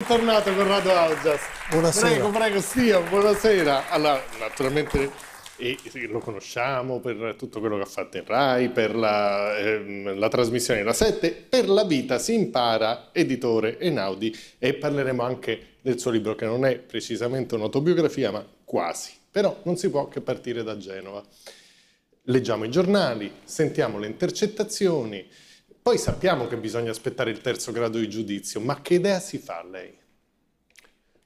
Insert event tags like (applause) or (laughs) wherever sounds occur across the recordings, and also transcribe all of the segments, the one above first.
Bentornato Corrado Augias. Buonasera. Prego, prego, stia, buonasera. Allora, naturalmente e, e lo conosciamo per tutto quello che ha fatto in Rai, per la, ehm, la trasmissione La 7, per la vita si impara, editore Enaudi, e parleremo anche del suo libro che non è precisamente un'autobiografia, ma quasi. Però non si può che partire da Genova. Leggiamo i giornali, sentiamo le intercettazioni, poi sappiamo che bisogna aspettare il terzo grado di giudizio, ma che idea si fa lei?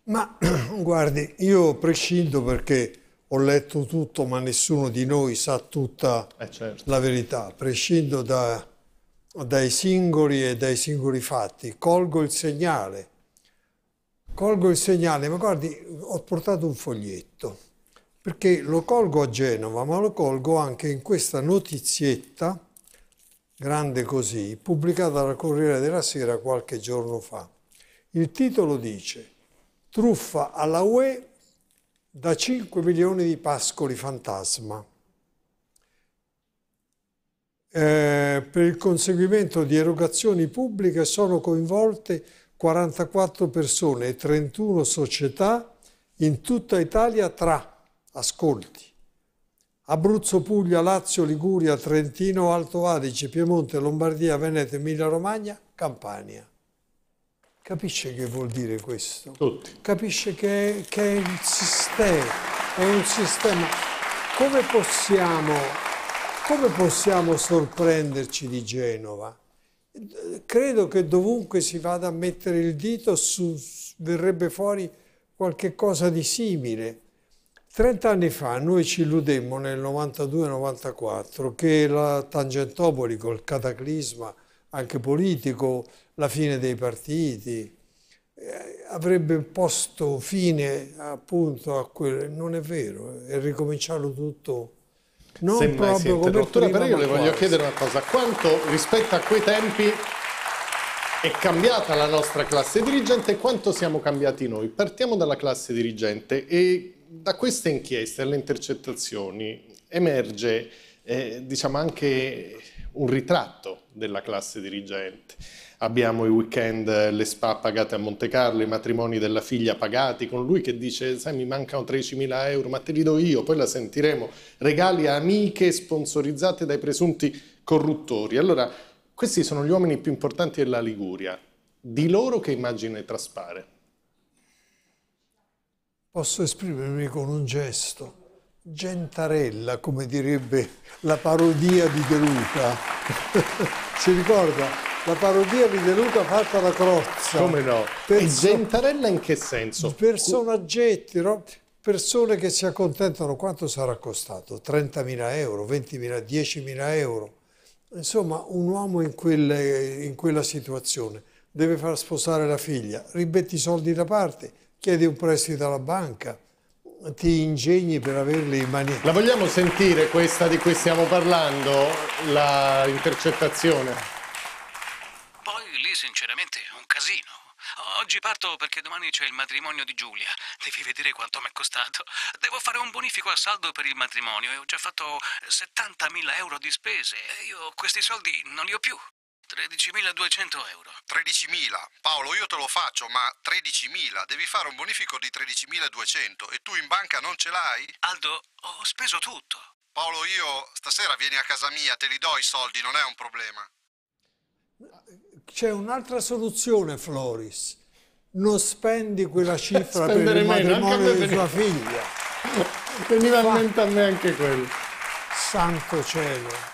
Ma (clears throat) guardi, io prescindo perché ho letto tutto, ma nessuno di noi sa tutta eh certo. la verità. Prescindo da, dai singoli e dai singoli fatti, colgo il segnale. Colgo il segnale, ma guardi, ho portato un foglietto, perché lo colgo a Genova, ma lo colgo anche in questa notizietta Grande così, pubblicata dal Corriere della Sera qualche giorno fa. Il titolo dice Truffa alla UE da 5 milioni di pascoli fantasma. Eh, per il conseguimento di erogazioni pubbliche sono coinvolte 44 persone e 31 società in tutta Italia tra, ascolti, Abruzzo, Puglia, Lazio, Liguria, Trentino, Alto Adige, Piemonte, Lombardia, Veneto, Emilia Romagna, Campania. Capisce che vuol dire questo? Tutti. Capisce che, che è un sistema, è un sistema. Come possiamo, come possiamo sorprenderci di Genova? Credo che dovunque si vada a mettere il dito su, verrebbe fuori qualche cosa di simile Trent'anni fa noi ci illudemmo nel 92-94 che la Tangentopoli col cataclisma anche politico, la fine dei partiti, eh, avrebbe posto fine appunto a quello, non è vero, è ricominciato tutto. Non Semmai proprio come dottore, però io le voglio quasi. chiedere una cosa, quanto rispetto a quei tempi è cambiata la nostra classe dirigente e quanto siamo cambiati noi? Partiamo dalla classe dirigente e da queste inchieste alle intercettazioni emerge eh, diciamo anche un ritratto della classe dirigente. Abbiamo i weekend, le spa pagate a Monte Carlo, i matrimoni della figlia pagati, con lui che dice, sai mi mancano 13.000 euro, ma te li do io, poi la sentiremo, regali a amiche sponsorizzate dai presunti corruttori. Allora, questi sono gli uomini più importanti della Liguria, di loro che immagine traspare? posso esprimermi con un gesto, gentarella, come direbbe la parodia di De Luca. (laughs) si ricorda? La parodia di De Luca fatta da Crozza. Come no? Perso- e gentarella in che senso? Personaggetti, no? persone che si accontentano. Quanto sarà costato? 30.000 euro, 20.000, 10.000 euro. Insomma, un uomo in, quelle, in quella situazione deve far sposare la figlia, ribetti i soldi da parte, chiedi un prestito alla banca, ti ingegni per averli in mani. La vogliamo sentire questa di cui stiamo parlando, la intercettazione? Poi lì sinceramente è un casino. Oggi parto perché domani c'è il matrimonio di Giulia. Devi vedere quanto mi è costato. Devo fare un bonifico a saldo per il matrimonio e ho già fatto 70.000 euro di spese. E Io questi soldi non li ho più. 13.200 euro. 13.000. Paolo, io te lo faccio, ma 13.000. Devi fare un bonifico di 13.200 e tu in banca non ce l'hai? Aldo, ho speso tutto. Paolo, io stasera vieni a casa mia, te li do i soldi, non è un problema. C'è un'altra soluzione, Floris. Non spendi quella cifra per il matrimonio di tua figlia. (laughs) Veniva in mente a me anche quello. Santo cielo.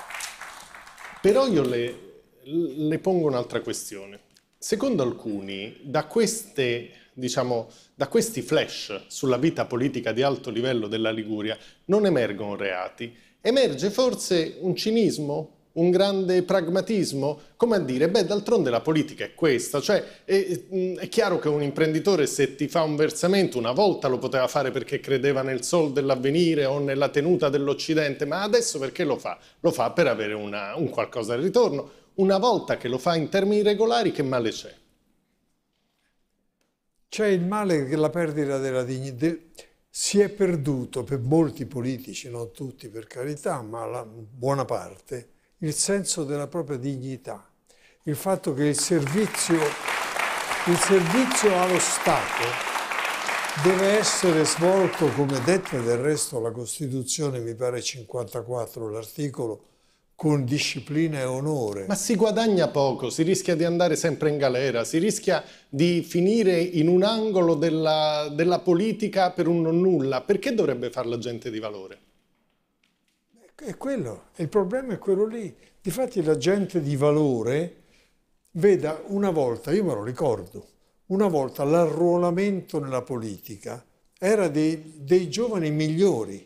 Però io le, le pongo un'altra questione. Secondo alcuni, da, queste, diciamo, da questi flash sulla vita politica di alto livello della Liguria non emergono reati, emerge forse un cinismo, un grande pragmatismo? Come a dire, beh, d'altronde la politica è questa, cioè è, è, chiaro che un imprenditore se ti fa un versamento una volta lo poteva fare perché credeva nel sol dell'avvenire o nella tenuta dell'Occidente, ma adesso perché lo fa? Lo fa per avere una, un qualcosa di ritorno, una volta che lo fa in termini regolari, che male c'è? C'è il male che la perdita della dignità si è perduto per molti politici, non tutti per carità, ma la buona parte, il senso della propria dignità. Il fatto che il servizio, il servizio allo Stato deve essere svolto, come detta del resto la Costituzione, mi pare 54 l'articolo, con disciplina e onore. Ma si guadagna poco, si rischia di andare sempre in galera, si rischia di finire in un angolo della, della politica per un non nulla. Perché dovrebbe fare la gente di valore? È quello, il problema è quello lì. Difatti la gente di valore, veda, una volta, io me lo ricordo, una volta l'arruolamento nella politica era dei, dei giovani migliori,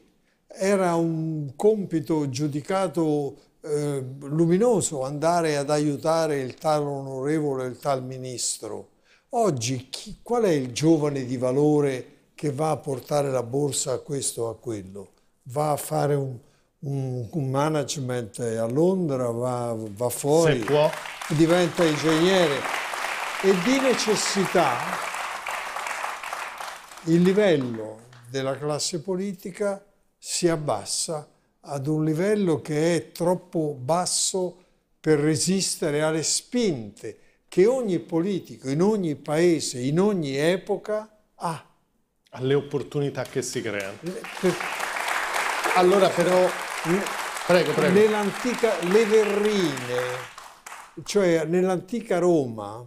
era un compito giudicato eh, luminoso andare ad aiutare il tal onorevole, il tal ministro. Oggi chi, qual è il giovane di valore che va a portare la borsa a questo o a quello? Va a fare un, un, un management a Londra, va, va fuori, diventa ingegnere. E di necessità il livello della classe politica si abbassa ad un livello che è troppo basso per resistere alle spinte che ogni politico in ogni paese, in ogni epoca ha. Alle opportunità che si creano. Allora però, prego, prego. nell'antica, le verrine, cioè nell'antica Roma,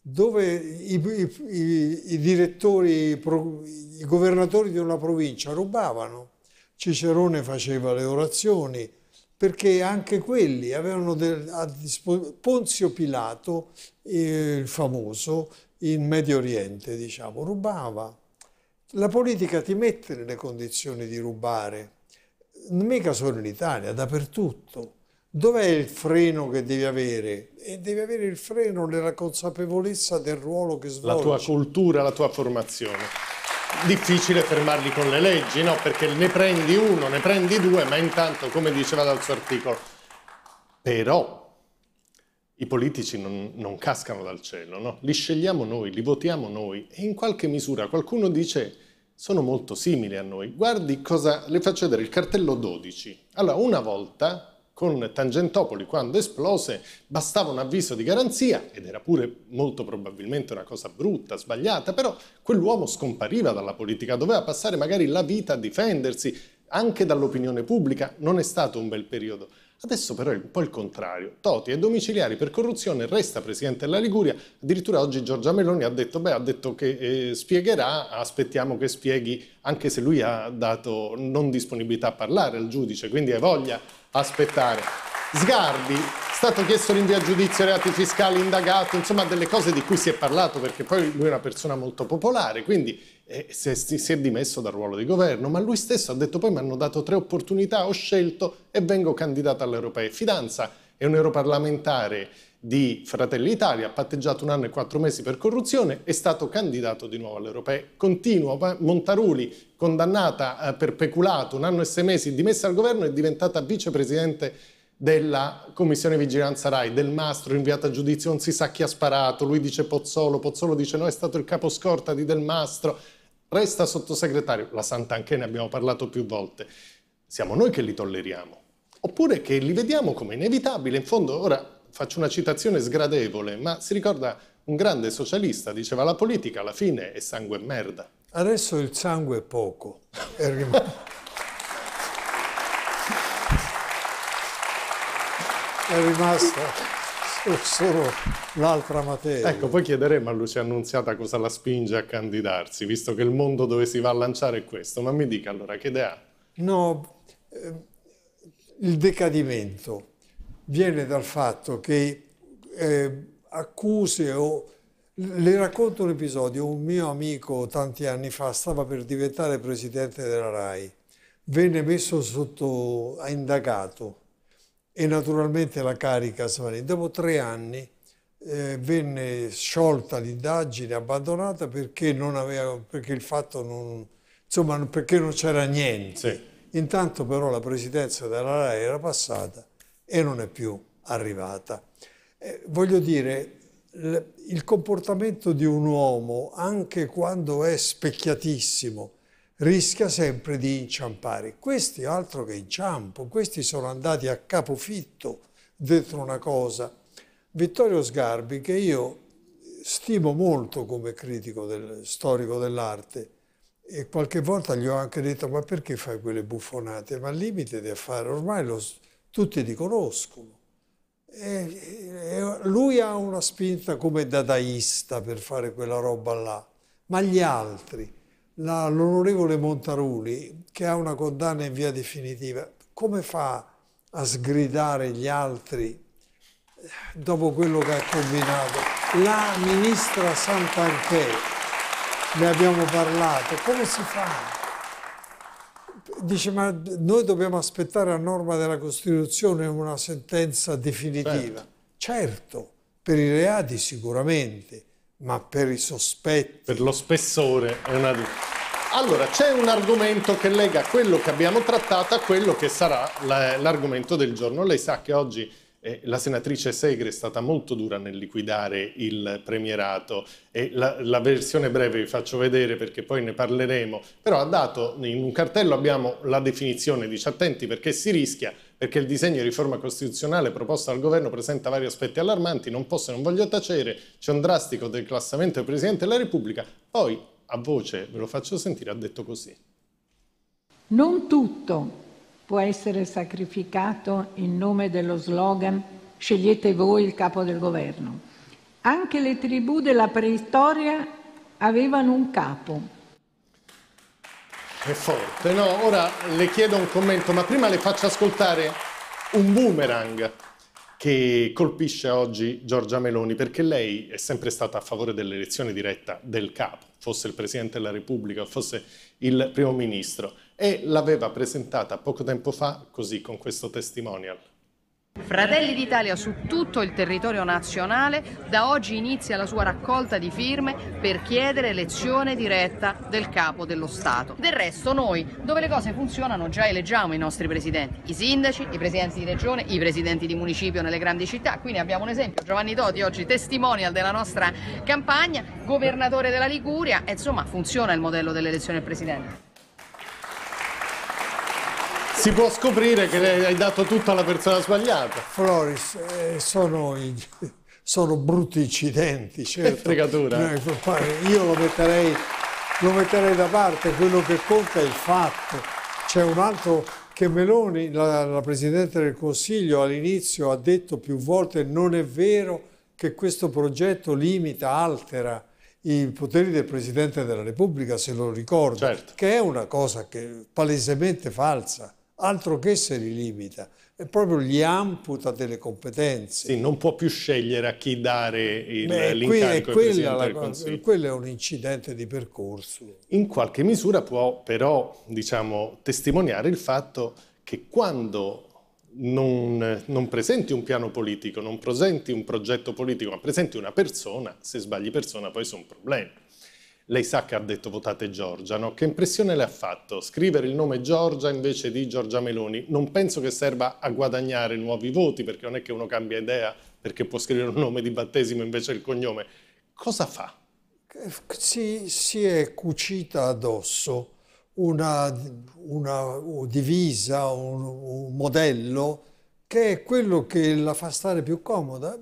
dove i, i, i direttori, i governatori di una provincia rubavano Cicerone faceva le orazioni, perché anche quelli avevano del, a disposizione Ponzio Pilato, eh, il famoso, in Medio Oriente, diciamo, rubava. La politica ti mette nelle condizioni di rubare, mica solo in Italia, dappertutto. Dov'è il freno che devi avere? E devi avere il freno nella consapevolezza del ruolo che svolgi. La tua cultura, la tua formazione difficile fermarli con le leggi, no? Perché ne prendi uno, ne prendi due, ma intanto, come diceva dal suo articolo, però i politici non, non cascano dal cielo, no? Li scegliamo noi, li votiamo noi e in qualche misura qualcuno dice sono molto simili a noi. Guardi cosa, le faccio vedere il cartello 12. Allora, una volta con Tangentopoli quando esplose, bastava un avviso di garanzia, ed era pure molto probabilmente una cosa brutta, sbagliata, però quell'uomo scompariva dalla politica, doveva passare magari la vita a difendersi anche dall'opinione pubblica, non è stato un bel periodo. Adesso però è un po' il contrario. Toti è domiciliari per corruzione, resta Presidente della Liguria, addirittura oggi Giorgia Meloni ha detto, beh, ha detto che eh, spiegherà, aspettiamo che spieghi, anche se lui ha dato non disponibilità a parlare al giudice, quindi hai voglia aspettare. Sgarbi, stato chiesto l'invio a giudizio, reati fiscali, indagato, insomma delle cose di cui si è parlato perché poi lui è una persona molto popolare, quindi si è, si è dimesso dal ruolo di governo, ma lui stesso ha detto poi mi hanno dato tre opportunità, ho scelto e vengo candidato alle europee. Fidanza è un europarlamentare di Fratelli Italia, ha patteggiato un anno e quattro mesi per corruzione, è stato candidato di nuovo alle europee. Continua, Montaruli, condannata eh, per peculato, un anno e sei mesi, dimessa dal governo, è diventata vicepresidente della Commissione Vigilanza RAI, del Mastro, inviata a giudizio, non si sa chi ha sparato, lui dice Pozzolo, Pozzolo dice no, è stato il caposcorta di Del Mastro resta sottosegretario, la Santa anche ne abbiamo parlato più volte, siamo noi che li tolleriamo, oppure che li vediamo come inevitabile, in fondo ora faccio una citazione sgradevole, ma si ricorda un grande socialista, diceva la politica alla fine è sangue e merda. Adesso il sangue è poco, (laughs) è rimasto. è rimasto o solo l'altra materia. Ecco, poi chiederemo a Lucia Annunziata cosa la spinge a candidarsi, visto che il mondo dove si va a lanciare è questo. Ma mi dica allora, che idea? No, eh, il decadimento viene dal fatto che eh, accuse o... Le racconto un episodio, un mio amico tanti anni fa stava per diventare presidente della RAI, venne messo sotto, ha indagato e naturalmente la carica svanì. Dopo tre anni eh, venne sciolta l'indagine, abbandonata perché, aveva, perché, il fatto non, insomma, perché non c'era niente. Sì. Intanto però la presidenza della RAI era passata e non è più arrivata. Eh, voglio dire, il comportamento di un uomo, anche quando è specchiatissimo, rischia sempre di inciampare. Questi altro che inciampo, questi sono andati a capofitto dentro una cosa. Vittorio Sgarbi, che io stimo molto come critico del, storico dell'arte, e qualche volta gli ho anche detto ma perché fai quelle buffonate? Ma limite di fare, ormai lo, tutti li conoscono. E, e lui ha una spinta come dadaista per fare quella roba là, ma gli altri, l'onorevole Montaruli, che ha una condanna in via definitiva, come fa a sgridare gli altri eh, dopo quello che ha combinato? La ministra Santanchè, ne abbiamo parlato, come si fa? Dice, ma noi dobbiamo aspettare a norma della Costituzione una sentenza definitiva. Certo, certo per i reati sicuramente, ma per i sospetti. Per lo spessore è una... Allora, c'è un argomento che lega quello che abbiamo trattato a quello che sarà l'argomento del giorno. Lei sa che oggi eh, la senatrice Segre è stata molto dura nel liquidare il premierato e la, la, versione breve vi faccio vedere perché poi ne parleremo, però ha dato in un cartello abbiamo la definizione, dice attenti perché si rischia perché il disegno di riforma costituzionale proposto dal governo presenta vari aspetti allarmanti, non posso e non voglio tacere, c'è un drastico declassamento del Presidente della Repubblica, poi a voce, ve lo faccio sentire, ha detto così. Non tutto può essere sacrificato in nome dello slogan scegliete voi il capo del governo. Anche le tribù della preistoria avevano un capo, è forte, no? Ora le chiedo un commento, ma prima le faccio ascoltare un boomerang che colpisce oggi Giorgia Meloni, perché lei è sempre stata a favore dell'elezione diretta del capo, fosse il Presidente della Repubblica, fosse il Primo Ministro, e l'aveva presentata poco tempo fa così, con questo testimonial. Fratelli d'Italia su tutto il territorio nazionale da oggi inizia la sua raccolta di firme per chiedere elezione diretta del capo dello Stato. Del resto noi, dove le cose funzionano, già eleggiamo i nostri presidenti, i sindaci, i presidenti di regione, i presidenti di municipio nelle grandi città. Qui ne abbiamo un esempio, Giovanni Toti oggi testimonial della nostra campagna, governatore della Liguria, insomma funziona il modello dell'elezione del presidente si può scoprire che hai dato tutto alla persona sbagliata. Floris, eh, sono, sono, brutti incidenti, certo. Fregatura. Eh, io lo metterei, lo metterei da parte, quello che conta è il fatto. C'è un altro che Meloni, la, la Presidente del Consiglio, all'inizio ha detto più volte non è vero che questo progetto limita, altera i poteri del Presidente della Repubblica, se lo ricordo, certo. che è una cosa che palesemente falsa altro che se li limita, è proprio gli amputa delle competenze. Sì, non può più scegliere a chi dare il, Beh, l'incarico quella, cosa, Quello è un incidente di percorso. In qualche misura può però, diciamo, testimoniare il fatto che quando non, non, presenti un piano politico, non presenti un progetto politico, ma presenti una persona, se sbagli persona poi sono un problema. Lei sa che ha detto votate Giorgia, no? Che impressione le ha fatto? Scrivere il nome Giorgia invece di Giorgia Meloni. Non penso che serva a guadagnare nuovi voti, perché non è che uno cambia idea perché può scrivere un nome di battesimo invece il cognome. Cosa fa? Si, si è cucita addosso una, una divisa, un, un modello che è quello che la fa stare più comoda.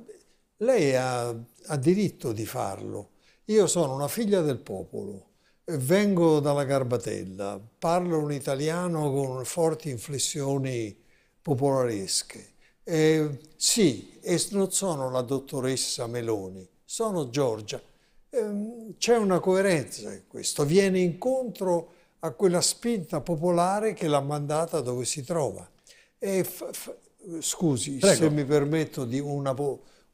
Lei ha, ha diritto di farlo io sono una figlia del popolo, vengo dalla Garbatella, parlo un italiano con forti inflessioni popolaresche. Eh, sì, e non sono la dottoressa Meloni, sono Giorgia. Eh, c'è una coerenza in questo, viene incontro a quella spinta popolare che l'ha mandata dove si trova. scusi Prego. se mi permetto di una,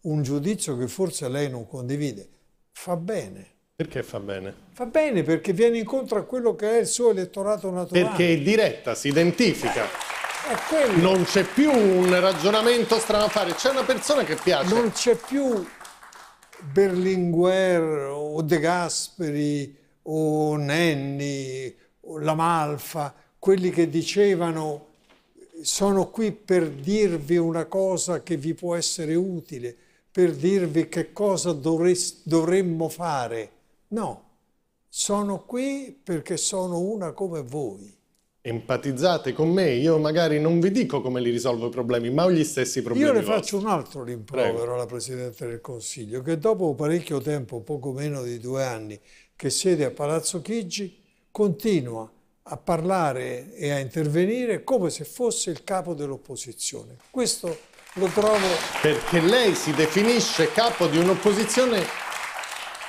un giudizio che forse lei non condivide fa bene. Perché fa bene? Fa bene perché viene incontro a quello che è il suo elettorato naturale. Perché è diretta, si identifica. Eh, non c'è più un ragionamento strano a fare, c'è una persona che piace. Non c'è più Berlinguer o De Gasperi o Nenni o Lamalfa, quelli che dicevano sono qui per dirvi una cosa che vi può essere utile per dirvi che cosa dovremmo fare. No, sono qui perché sono una come voi. Empatizzate con me, io magari non vi dico come li risolvo i problemi, ma ho gli stessi problemi. Io le vostri. faccio un altro rimprovero Prego. alla Presidente del Consiglio, che dopo parecchio tempo, poco meno di due anni, che siede a Palazzo Chigi, continua a parlare e a intervenire come se fosse il capo dell'opposizione. Questo lo trovo. Perché lei si definisce capo di un'opposizione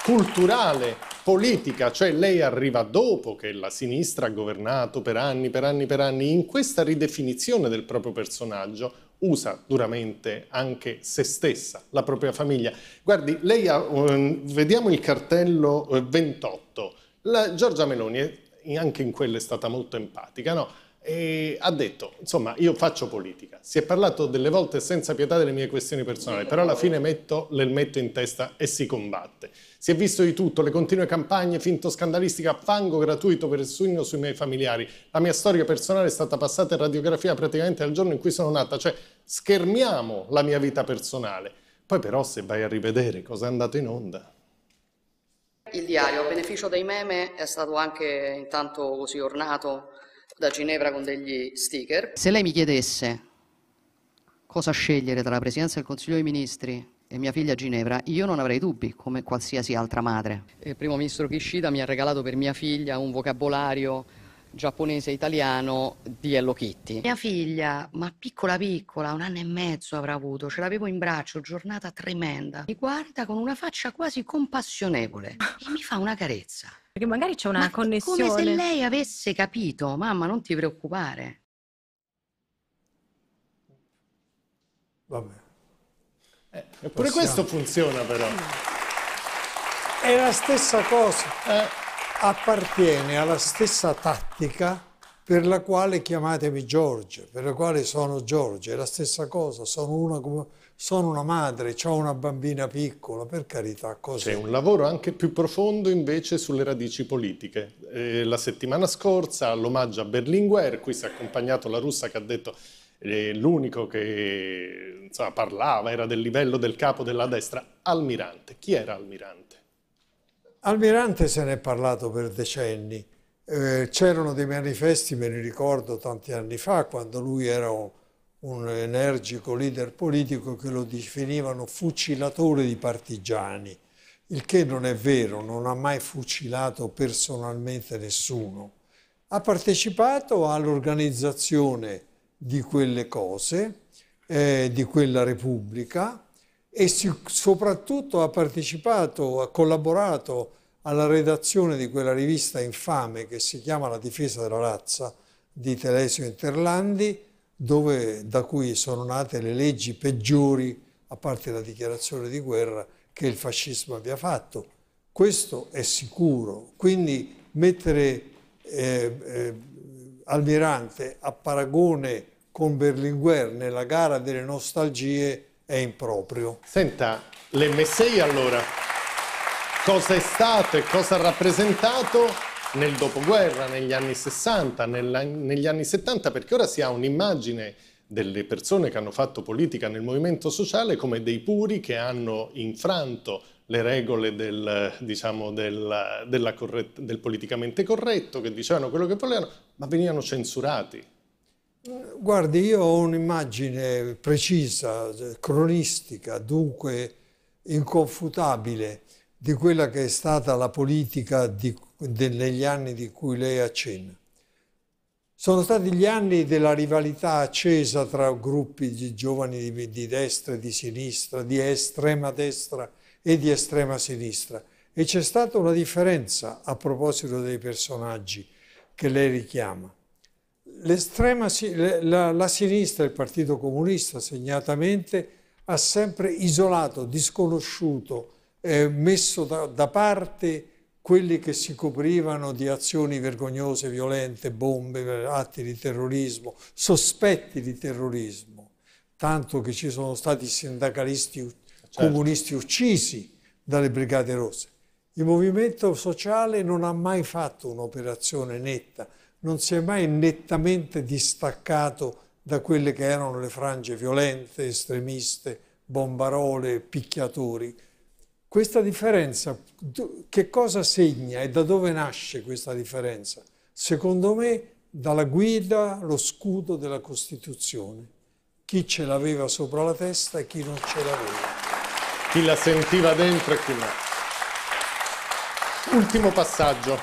culturale, politica, cioè lei arriva dopo che la sinistra ha governato per anni, per anni, per anni. In questa ridefinizione del proprio personaggio usa duramente anche se stessa, la propria famiglia. Guardi, lei ha, um, vediamo il cartello 28. Eh, la Giorgia Meloni, anche in quello è stata molto empatica, no? e ha detto, insomma, io faccio politica. Si è parlato delle volte senza pietà delle mie questioni personali, però alla fine metto l'elmetto in testa e si combatte. Si è visto di tutto, le continue campagne finto scandalistica, fango gratuito per il sugno sui miei familiari. La mia storia personale è stata passata in radiografia praticamente dal giorno in cui sono nata, cioè schermiamo la mia vita personale. Poi però se vai a rivedere cosa è andato in onda, il diario, a beneficio dei meme, è stato anche intanto così ornato da Ginevra con degli sticker. Se lei mi chiedesse cosa scegliere tra la Presidenza del Consiglio dei Ministri e mia figlia Ginevra, io non avrei dubbi, come qualsiasi altra madre. Il eh, primo ministro Kishida mi ha regalato per mia figlia un vocabolario giapponese italiano di Hello Kitty. Mia figlia, ma piccola piccola, un anno e mezzo avrà avuto, ce l'avevo in braccio, giornata tremenda. Mi guarda con una faccia quasi compassionevole (laughs) e mi fa una carezza. Perché magari c'è una Ma connessione. come se lei avesse capito, mamma, non ti preoccupare. Vabbè. Eh, Eppure questo funziona però. È la stessa cosa. Eh. Appartiene alla stessa tattica per la quale chiamatemi Giorgio, per la quale sono Giorgio, è la stessa cosa, sono una, sono una madre, ho una bambina piccola, per carità, così. C'è un lavoro anche più profondo invece sulle radici politiche. Eh, la settimana scorsa all'omaggio a Berlinguer, qui si è accompagnato la russa che ha detto eh, l'unico che insomma, parlava era del livello del capo della destra, Almirante. Chi era Almirante? Almirante se ne è parlato per decenni eh, c'erano dei manifesti, me li ricordo tanti anni fa, quando lui era un, un energico leader politico che lo definivano fucilatore di partigiani, il che non è vero, non ha mai fucilato personalmente nessuno. Ha partecipato all'organizzazione di quelle cose, eh, di quella Repubblica e si, soprattutto ha partecipato, ha collaborato alla redazione di quella rivista infame che si chiama La difesa della razza di Telesio Interlandi, dove, da cui sono nate le leggi peggiori, a parte la dichiarazione di guerra, che il fascismo abbia fatto. Questo è sicuro. Quindi mettere eh, eh, Almirante a paragone con Berlinguer nella gara delle nostalgie è improprio. Senta, l'MSI allora cosa è stato e cosa ha rappresentato nel dopoguerra, negli anni 60, nel, negli anni 70, perché ora si ha un'immagine delle persone che hanno fatto politica nel movimento sociale come dei puri che hanno infranto le regole del, diciamo, del, corretta, del politicamente corretto, che dicevano quello che volevano, ma venivano censurati. Guardi, io ho un'immagine precisa, cronistica, dunque inconfutabile, di quella che è stata la politica di, de, negli anni di cui lei accenna. Sono stati gli anni della rivalità accesa tra gruppi di giovani di, di destra e di sinistra, di estrema destra e di estrema sinistra. E c'è stata una differenza a proposito dei personaggi che lei richiama. La, la, sinistra, il Partito Comunista segnatamente, ha sempre isolato, disconosciuto, eh, messo da, da parte quelli che si coprivano di azioni vergognose, violente, bombe, atti di terrorismo, sospetti di terrorismo, tanto che ci sono stati sindacalisti certo. comunisti uccisi dalle Brigate Rosse. Il movimento sociale non ha mai fatto un'operazione netta, non si è mai nettamente distaccato da quelle che erano le frange violente, estremiste, bombarole, picchiatori. Questa differenza, che cosa segna e da dove nasce questa differenza? Secondo me dalla guida, lo scudo della Costituzione. Chi ce l'aveva sopra la testa e chi non ce l'aveva. Chi la sentiva dentro e chi no. Ultimo passaggio.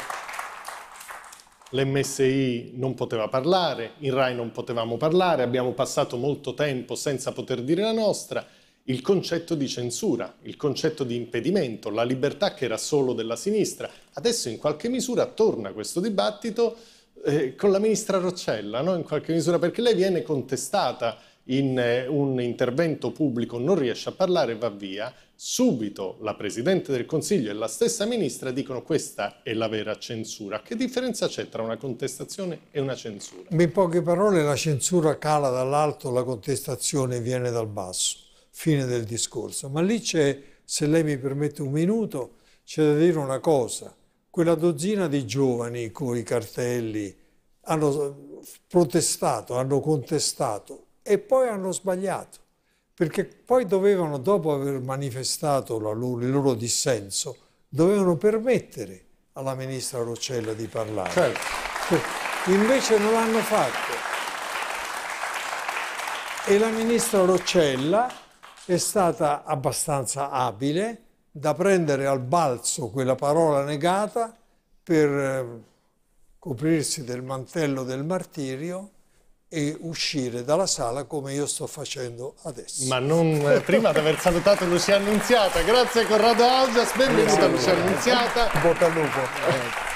L'MSI non poteva parlare, in RAI non potevamo parlare, abbiamo passato molto tempo senza poter dire la nostra il concetto di censura, il concetto di impedimento, la libertà che era solo della sinistra. Adesso in qualche misura torna questo dibattito eh, con la ministra Roccella, no? in qualche misura, perché lei viene contestata in eh, un intervento pubblico, non riesce a parlare e va via. Subito la Presidente del Consiglio e la stessa ministra dicono questa è la vera censura. Che differenza c'è tra una contestazione e una censura? In poche parole la censura cala dall'alto, la contestazione viene dal basso fine del discorso. Ma lì c'è, se lei mi permette un minuto, c'è da dire una cosa. Quella dozzina di giovani con i cartelli hanno protestato, hanno contestato e poi hanno sbagliato, perché poi dovevano, dopo aver manifestato loro, il loro dissenso, dovevano permettere alla ministra Roccella di parlare. Certo. Invece non l'hanno fatto. E la ministra Roccella è stata abbastanza abile da prendere al balzo quella parola negata per eh, coprirsi del mantello del martirio e uscire dalla sala come io sto facendo adesso. Ma non eh, (laughs) prima di aver salutato Lucia Annunziata. Grazie Corrado Augias, benvenuta Lucia Annunziata. Bocca al lupo. Eh.